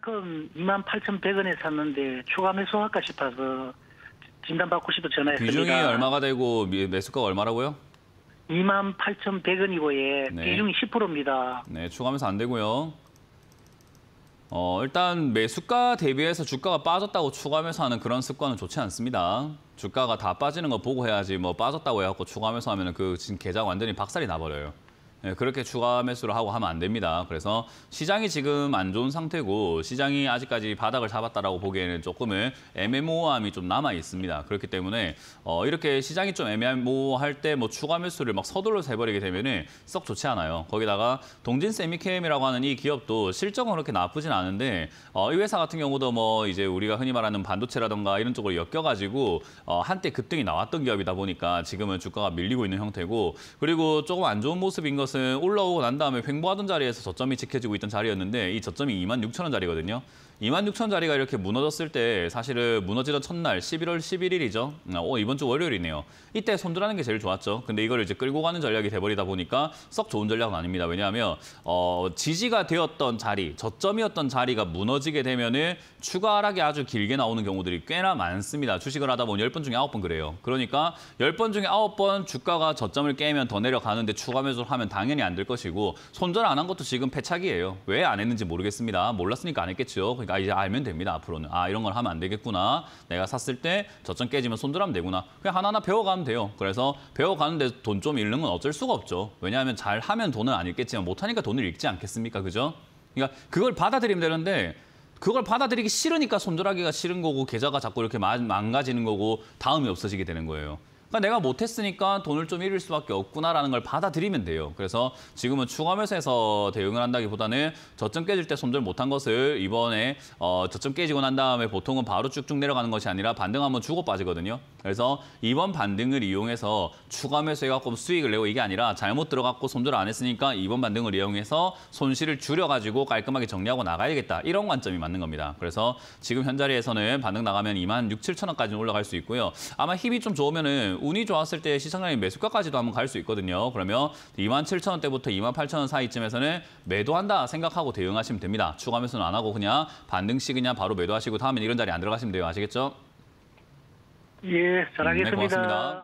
그만 28,100원에 샀는데 추가 매수할까 싶어서 진단받고 싶어 전화했습니다. 비중이 얼마가 되고 매수가 얼마라고요? 28,100원이고 예. 네. 비중이 10%입니다. 네, 추가하면서 안 되고요. 어, 일단 매수가 대비해서 주가가 빠졌다고 추가하면서 하는 그런 습관은 좋지 않습니다. 주가가 다 빠지는 거 보고 해야지 뭐 빠졌다고 해갖고 추가하면서 하면 그 지금 계좌 완전히 박살이 나버려요. 예, 그렇게 추가 매수를 하고 하면 안 됩니다. 그래서 시장이 지금 안 좋은 상태고 시장이 아직까지 바닥을 잡았다라고 보기에는 조금은 애매모호함이 좀 남아 있습니다. 그렇기 때문에 어, 이렇게 시장이 좀 애매모호할 때 뭐 추가 매수를 막 서둘러서 해버리게 되면은 썩 좋지 않아요. 거기다가 동진 세미캠이라고 하는 이 기업도 실적은 그렇게 나쁘진 않은데 어, 이 회사 같은 경우도 뭐 이제 우리가 흔히 말하는 반도체라던가 이런 쪽으로 엮여가지고 어, 한때 급등이 나왔던 기업이다 보니까 지금은 주가가 밀리고 있는 형태고 그리고 조금 안 좋은 모습인 것 것은 올라오고 난 다음에 횡보하던 자리에서 저점이 지켜지고 있던 자리였는데 이 저점이 2만 6천 원 자리거든요. 2만 6천 자리가 이렇게 무너졌을 때 사실은 무너지던 첫날 11월 11일이죠. 아, 어, 이번 주 월요일이네요. 이때 손절하는 게 제일 좋았죠. 근데 이걸 이제 끌고 가는 전략이 돼버리다 보니까 썩 좋은 전략은 아닙니다. 왜냐하면 어, 지지가 되었던 자리, 저점이었던 자리가 무너지게 되면은 추가 하락이 아주 길게 나오는 경우들이 꽤나 많습니다. 주식을 하다 보면 10번 중에 9번 그래요. 그러니까 10번 중에 9번 주가가 저점을 깨면 더 내려가는데 추가 매수를 하면 당연히 안 될 것이고 손절 안 한 것도 지금 패착이에요. 왜 안 했는지 모르겠습니다. 몰랐으니까 안 했겠죠. 그러니까 이제 알면 됩니다. 앞으로는. 아 이런 걸 하면 안 되겠구나. 내가 샀을 때 저점 깨지면 손절하면 되구나. 그냥 하나하나 배워가면 돼요. 그래서 배워가는데 돈 좀 잃는 건 어쩔 수가 없죠. 왜냐하면 잘 하면 돈은 안 잃겠지만 못하니까 돈을 잃지 않겠습니까? 그죠? 그러니까 그걸 받아들이면 되는데 그걸 받아들이기 싫으니까 손절하기가 싫은 거고 계좌가 자꾸 이렇게 망가지는 거고 다음이 없어지게 되는 거예요. 그러니까 내가 못했으니까 돈을 좀 잃을 수밖에 없구나라는 걸 받아들이면 돼요. 그래서 지금은 추가면에서 대응을 한다기보다는 저점 깨질 때 손절 못한 것을 이번에 어, 저점 깨지고 난 다음에 보통은 바로 쭉쭉 내려가는 것이 아니라 반등하면 주고 빠지거든요. 그래서 이번 반등을 이용해서 추가 매수해갖고 수익을 내고 이게 아니라 잘못 들어갔고 손절 안 했으니까 이번 반등을 이용해서 손실을 줄여가지고 깔끔하게 정리하고 나가야겠다. 이런 관점이 맞는 겁니다. 그래서 지금 현 자리에서는 반등 나가면 2만 6, 7천 원까지 올라갈 수 있고요. 아마 힘이좀 좋으면은 운이 좋았을 때 시청량이 매수가까지도 한번 갈 수 있거든요. 그러면 27,000원대부터 28,000원 사이쯤에서는 매도한다 생각하고 대응하시면 됩니다. 추가 매수는 안 하고 그냥 반등 시 그냥 바로 매도하시고 다음엔 이런 자리 안 들어가시면 돼요. 아시겠죠? 예, 잘하겠습니다. 음, 네, 고맙습니다.